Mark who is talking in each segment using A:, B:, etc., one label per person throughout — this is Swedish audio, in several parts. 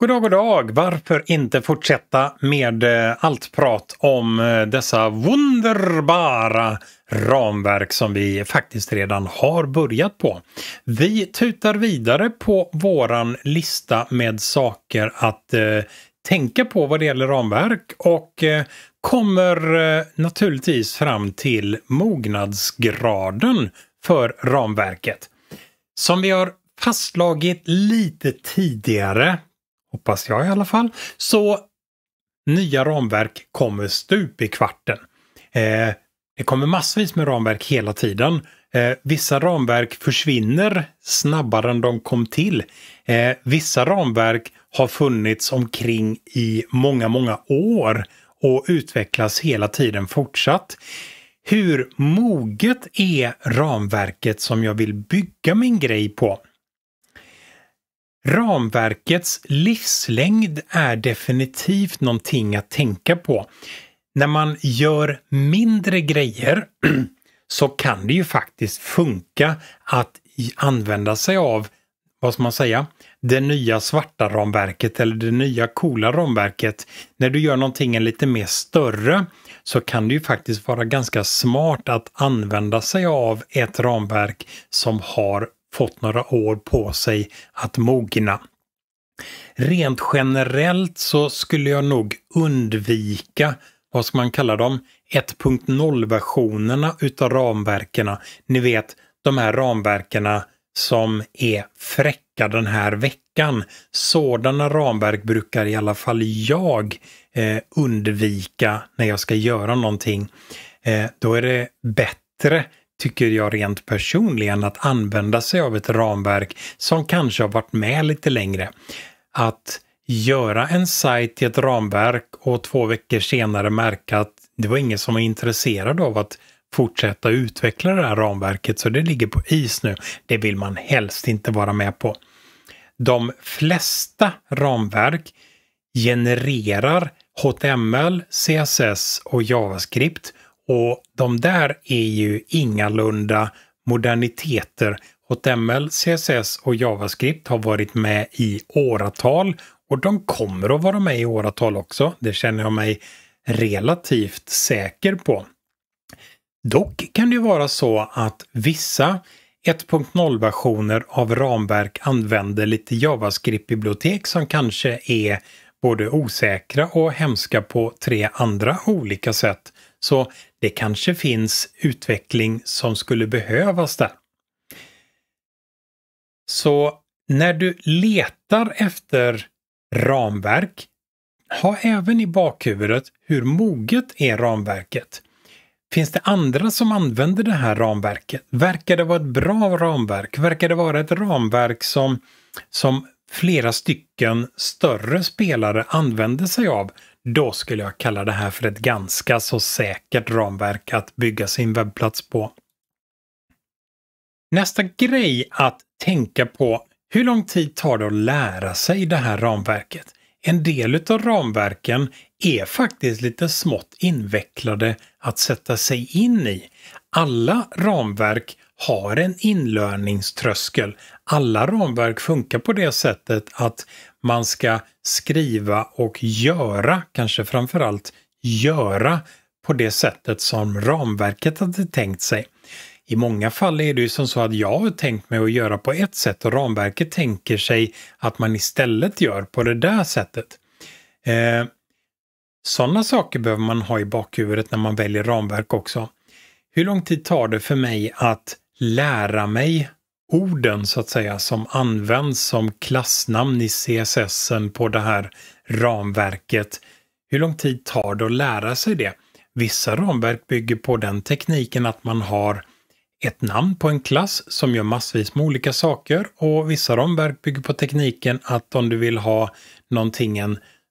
A: God dag, god dag! Varför inte fortsätta med eh, allt prat om eh, dessa wunderbara ramverk som vi faktiskt redan har börjat på. Vi tutar vidare på våran lista med saker att eh, tänka på vad det gäller ramverk och eh, kommer eh, naturligtvis fram till mognadsgraden för ramverket. Som vi har fastslagit lite tidigare Hoppas jag i alla fall. Så nya ramverk kommer stup i kvarten. Eh, det kommer massvis med ramverk hela tiden. Eh, vissa ramverk försvinner snabbare än de kom till. Eh, vissa ramverk har funnits omkring i många, många år och utvecklas hela tiden fortsatt. Hur moget är ramverket som jag vill bygga min grej på? Ramverkets livslängd är definitivt någonting att tänka på. När man gör mindre grejer så kan det ju faktiskt funka att använda sig av, vad ska man säga, det nya svarta ramverket eller det nya coola ramverket. När du gör någonting lite mer större så kan det ju faktiskt vara ganska smart att använda sig av ett ramverk som har fått några år på sig att mogna. Rent generellt så skulle jag nog undvika, vad ska man kalla dem, 1.0-versionerna utav ramverkena. Ni vet, de här ramverkena som är fräcka den här veckan. Sådana ramverk brukar i alla fall jag eh, undvika när jag ska göra någonting. Eh, då är det bättre tycker jag rent personligen, att använda sig av ett ramverk som kanske har varit med lite längre. Att göra en sajt i ett ramverk och två veckor senare märka att det var ingen som var intresserad av att fortsätta utveckla det här ramverket så det ligger på is nu. Det vill man helst inte vara med på. De flesta ramverk genererar HTML, CSS och JavaScript och de där är ju ingalunda moderniteter. HTML, CSS och JavaScript har varit med i åratal och de kommer att vara med i åratal också. Det känner jag mig relativt säker på. Dock kan det vara så att vissa 1.0-versioner av ramverk använder lite JavaScript-bibliotek som kanske är både osäkra och hemska på tre andra olika sätt. Så det kanske finns utveckling som skulle behövas där. Så när du letar efter ramverk, ha även i bakhuvudet hur moget är ramverket. Finns det andra som använder det här ramverket? Verkar det vara ett bra ramverk? Verkar det vara ett ramverk som, som flera stycken större spelare använder sig av då skulle jag kalla det här för ett ganska så säkert ramverk att bygga sin webbplats på. Nästa grej att tänka på, hur lång tid tar det att lära sig det här ramverket? En del utav ramverken är faktiskt lite smått invecklade att sätta sig in i. Alla ramverk har en inlärningströskel. Alla ramverk funkar på det sättet att man ska skriva och göra, kanske framförallt göra på det sättet som ramverket hade tänkt sig. I många fall är det ju som så att jag har tänkt mig att göra på ett sätt och ramverket tänker sig att man istället gör på det där sättet. Eh, Sådana saker behöver man ha i bakhuvudet när man väljer ramverk också. Hur lång tid tar det för mig att lära mig orden så att säga som används som klassnamn i CSS på det här ramverket. Hur lång tid tar det att lära sig det? Vissa ramverk bygger på den tekniken att man har ett namn på en klass som gör massvis med olika saker och vissa ramverk bygger på tekniken att om du vill ha någonting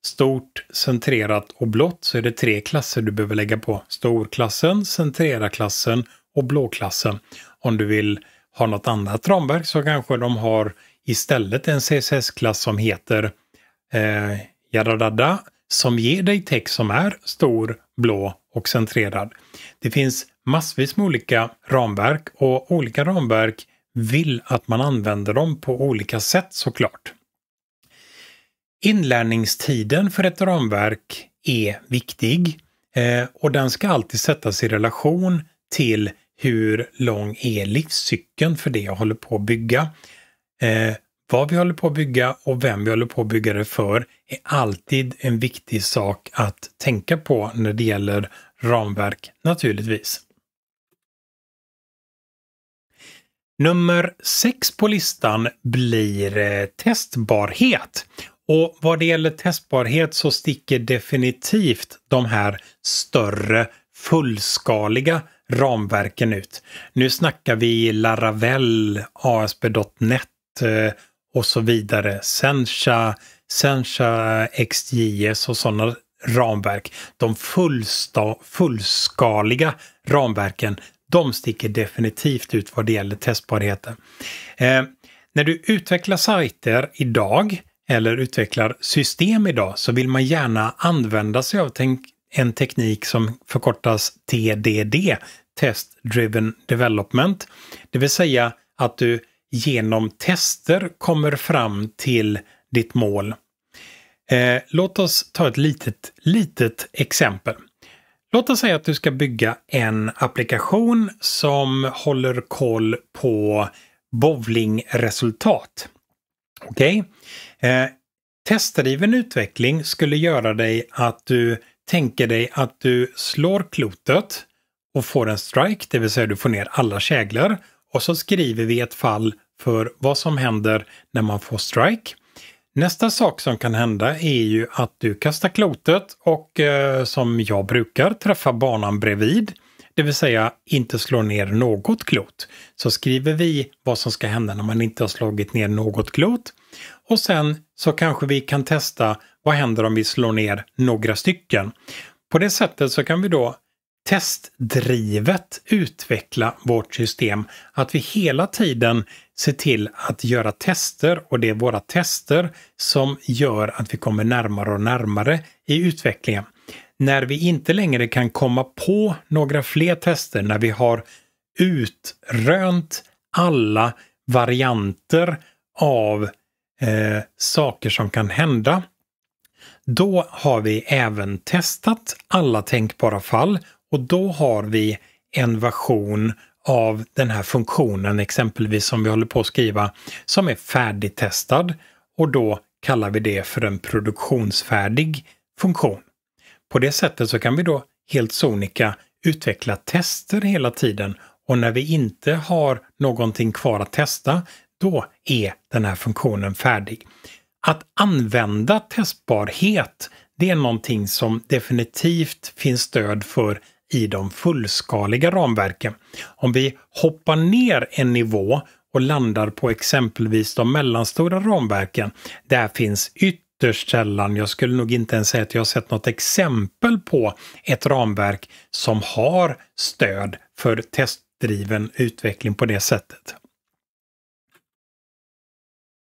A: stort, centrerat och blått så är det tre klasser du behöver lägga på. Storklassen, centrera klassen och blåklassen. Om du vill har något annat ramverk så kanske de har istället en CSS-klass som heter eh, Yadadada som ger dig text som är stor, blå och centrerad. Det finns massvis med olika ramverk och olika ramverk vill att man använder dem på olika sätt såklart. Inlärningstiden för ett ramverk är viktig eh, och den ska alltid sättas i relation till hur lång är livscykeln för det jag håller på att bygga? Eh, vad vi håller på att bygga och vem vi håller på att bygga det för är alltid en viktig sak att tänka på när det gäller ramverk naturligtvis. Nummer sex på listan blir eh, testbarhet. Och vad det gäller testbarhet så sticker definitivt de här större fullskaliga ramverken ut. Nu snackar vi Laravel, ASP.NET eh, och så vidare. Sencha, Sencha XJS och sådana ramverk. De fullsta, fullskaliga ramverken, de sticker definitivt ut vad det gäller testbarheten. Eh, när du utvecklar sajter idag eller utvecklar system idag så vill man gärna använda sig av tänk, en teknik som förkortas TDD, Test Driven Development. Det vill säga att du genom tester kommer fram till ditt mål. Eh, låt oss ta ett litet, litet exempel. Låt oss säga att du ska bygga en applikation som håller koll på bowlingresultat. Okej? Okay? Eh, testdriven utveckling skulle göra dig att du tänker dig att du slår klotet och får en strike, det vill säga du får ner alla käglor. Och så skriver vi ett fall för vad som händer när man får strike. Nästa sak som kan hända är ju att du kastar klotet och eh, som jag brukar träffa banan bredvid, det vill säga inte slå ner något klot. Så skriver vi vad som ska hända när man inte har slagit ner något klot. Och sen så kanske vi kan testa vad händer om vi slår ner några stycken? På det sättet så kan vi då testdrivet utveckla vårt system. Att vi hela tiden ser till att göra tester och det är våra tester som gör att vi kommer närmare och närmare i utvecklingen. När vi inte längre kan komma på några fler tester, när vi har utrönt alla varianter av eh, saker som kan hända, då har vi även testat alla tänkbara fall och då har vi en version av den här funktionen exempelvis som vi håller på att skriva som är färdigtestad och då kallar vi det för en produktionsfärdig funktion. På det sättet så kan vi då helt sonika utveckla tester hela tiden och när vi inte har någonting kvar att testa, då är den här funktionen färdig. Att använda testbarhet, det är någonting som definitivt finns stöd för i de fullskaliga ramverken. Om vi hoppar ner en nivå och landar på exempelvis de mellanstora ramverken, där finns ytterst sällan, jag skulle nog inte ens säga att jag sett något exempel på ett ramverk som har stöd för testdriven utveckling på det sättet.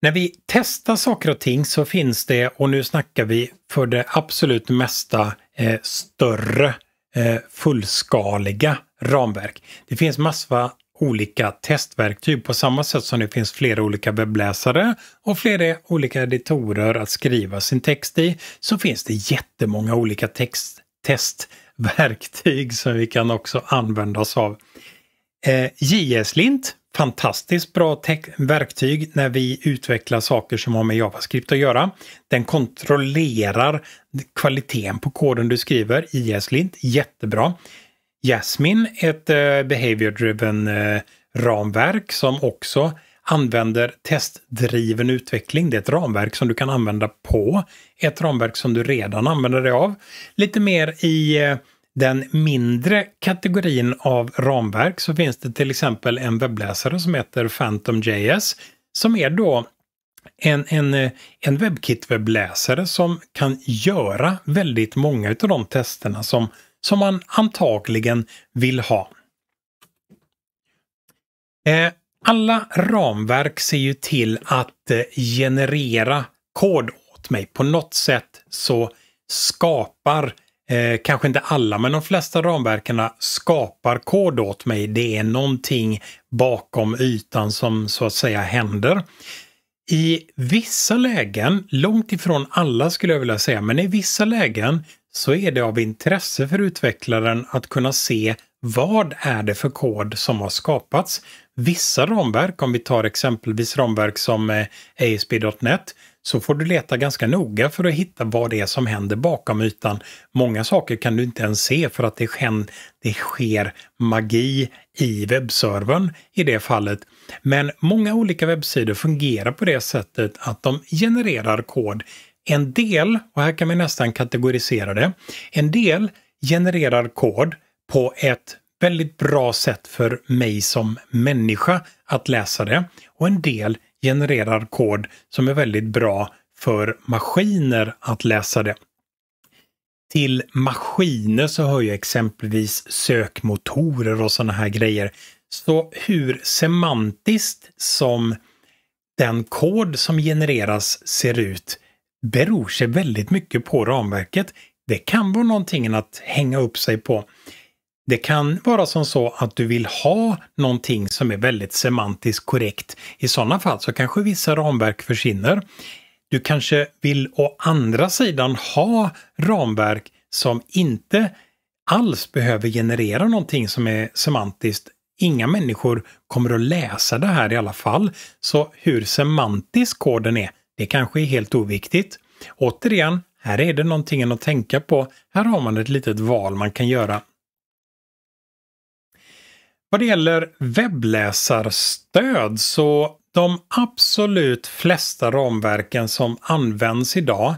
A: När vi testar saker och ting så finns det, och nu snackar vi för det absolut mesta eh, större eh, fullskaliga ramverk. Det finns massor olika testverktyg på samma sätt som det finns flera olika webbläsare och flera olika editorer att skriva sin text i så finns det jättemånga olika text, testverktyg som vi kan också använda oss av. Eh, JS-lint, fantastiskt bra verktyg när vi utvecklar saker som har med JavaScript att göra. Den kontrollerar kvaliteten på koden du skriver, JS-lint, jättebra. Jasmine, ett eh, behavior driven eh, ramverk som också använder testdriven utveckling. Det är ett ramverk som du kan använda på ett ramverk som du redan använder dig av. Lite mer i eh, den mindre kategorin av ramverk så finns det till exempel en webbläsare som heter PhantomJS som är då en, en, eh, en WebKit-webbläsare som kan göra väldigt många av de testerna som, som man antagligen vill ha. Eh, alla ramverk ser ju till att eh, generera kod åt mig. På något sätt så skapar Eh, kanske inte alla, men de flesta ramverken skapar kod åt mig. Det är någonting bakom ytan som så att säga händer. I vissa lägen, långt ifrån alla skulle jag vilja säga, men i vissa lägen så är det av intresse för utvecklaren att kunna se vad är det för kod som har skapats. Vissa ramverk, om vi tar exempelvis ramverk som eh, ASP.NET, så får du leta ganska noga för att hitta vad det är som händer bakom ytan. Många saker kan du inte ens se för att det, sker, det sker magi i webbservern i det fallet. Men många olika webbsidor fungerar på det sättet att de genererar kod. En del, och här kan vi nästan kategorisera det, en del genererar kod på ett väldigt bra sätt för mig som människa att läsa det och en del genererar kod som är väldigt bra för maskiner att läsa det. Till maskiner så hör ju exempelvis sökmotorer och sådana här grejer. Så hur semantiskt som den kod som genereras ser ut beror sig väldigt mycket på ramverket. Det kan vara någonting att hänga upp sig på. Det kan vara som så att du vill ha någonting som är väldigt semantiskt korrekt. I sådana fall så kanske vissa ramverk försvinner. Du kanske vill å andra sidan ha ramverk som inte alls behöver generera någonting som är semantiskt. Inga människor kommer att läsa det här i alla fall, så hur semantisk koden är, det kanske är helt oviktigt. Återigen, här är det någonting att tänka på. Här har man ett litet val man kan göra vad det gäller webbläsarstöd så de absolut flesta ramverken som används idag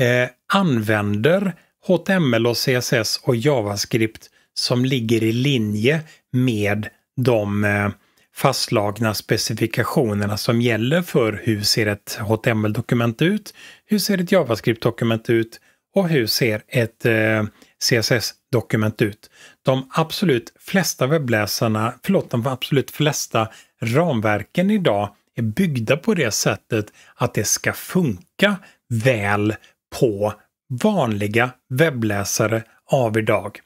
A: eh, använder HTML och CSS och JavaScript som ligger i linje med de eh, fastslagna specifikationerna som gäller för hur ser ett HTML-dokument ut, hur ser ett JavaScript-dokument ut och hur ser ett eh, CSS-dokument ut. De absolut flesta webbläsarna, förlåt, de absolut flesta ramverken idag är byggda på det sättet att det ska funka väl på vanliga webbläsare av idag.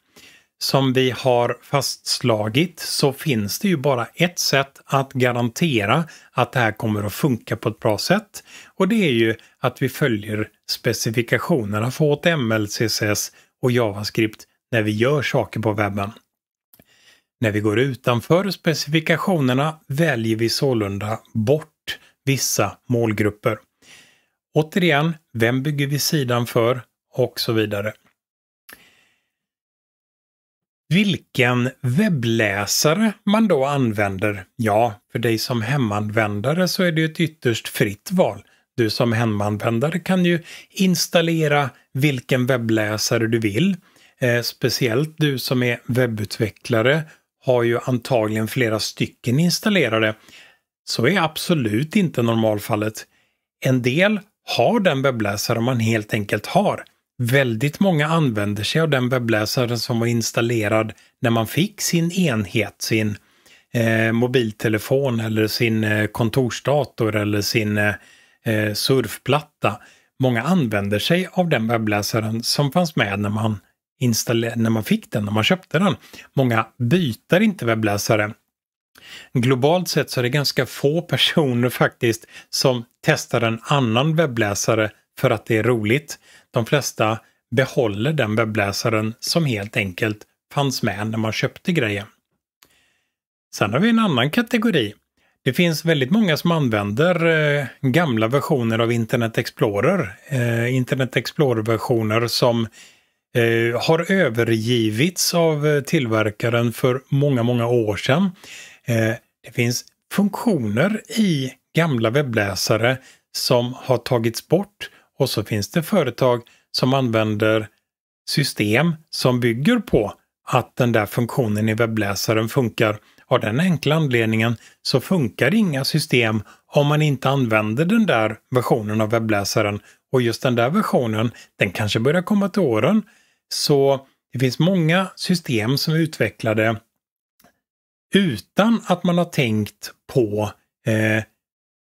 A: Som vi har fastslagit så finns det ju bara ett sätt att garantera att det här kommer att funka på ett bra sätt och det är ju att vi följer specifikationerna för HTML, CSS och JavaScript när vi gör saker på webben. När vi går utanför specifikationerna väljer vi sålunda bort vissa målgrupper. Återigen, vem bygger vi sidan för och så vidare. Vilken webbläsare man då använder? Ja, för dig som hemanvändare så är det ett ytterst fritt val. Du som hemanvändare kan ju installera vilken webbläsare du vill. Eh, speciellt du som är webbutvecklare har ju antagligen flera stycken installerade. Så är absolut inte normalfallet. En del har den webbläsare man helt enkelt har. Väldigt många använder sig av den webbläsare som var installerad när man fick sin enhet, sin eh, mobiltelefon eller sin eh, kontorsdator eller sin eh, eh, surfplatta. Många använder sig av den webbläsaren som fanns med när man, när man fick den, när man köpte den. Många byter inte webbläsare. Globalt sett så är det ganska få personer faktiskt som testar en annan webbläsare för att det är roligt. De flesta behåller den webbläsaren som helt enkelt fanns med när man köpte grejen. Sen har vi en annan kategori det finns väldigt många som använder eh, gamla versioner av Internet Explorer. Eh, Internet Explorer-versioner som eh, har övergivits av tillverkaren för många, många år sedan. det finns funktioner i gamla webbläsare som har tagits bort och så finns det företag som använder system som bygger på att den där funktionen i webbläsaren funkar av den enkla anledningen så funkar inga system om man inte använder den där versionen av webbläsaren. Och just den där versionen, den kanske börjar komma till åren. Så det finns många system som är utvecklade utan att man har tänkt på eh,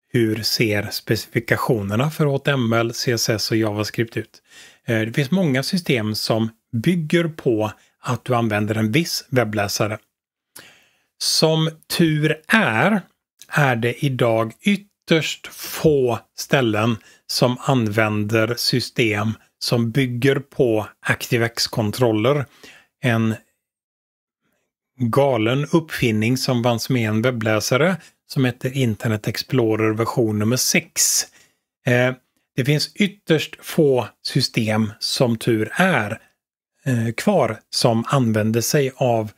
A: hur ser specifikationerna för HTML, CSS och JavaScript ut. Eh, det finns många system som bygger på att du använder en viss webbläsare. Som tur är, är det idag ytterst få ställen som använder system som bygger på ActiveX-kontroller. En galen uppfinning som vanns med en webbläsare som heter Internet Explorer version nummer 6. Eh, det finns ytterst få system, som tur är, eh, kvar som använder sig av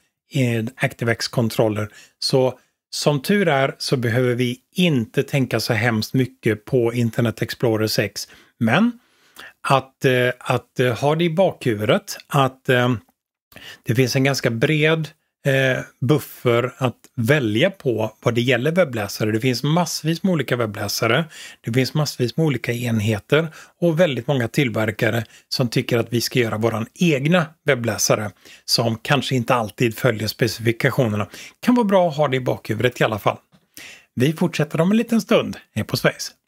A: ActiveX-kontroller. Så som tur är så behöver vi inte tänka så hemskt mycket på Internet Explorer 6. Men att, eh, att eh, ha det i bakhuvudet att eh, det finns en ganska bred eh, buffer att välja på vad det gäller webbläsare. Det finns massvis med olika webbläsare. Det finns massvis med olika enheter och väldigt många tillverkare som tycker att vi ska göra våran egna webbläsare som kanske inte alltid följer specifikationerna. Kan vara bra att ha det i bakhuvudet i alla fall. Vi fortsätter om en liten stund här på Sveriges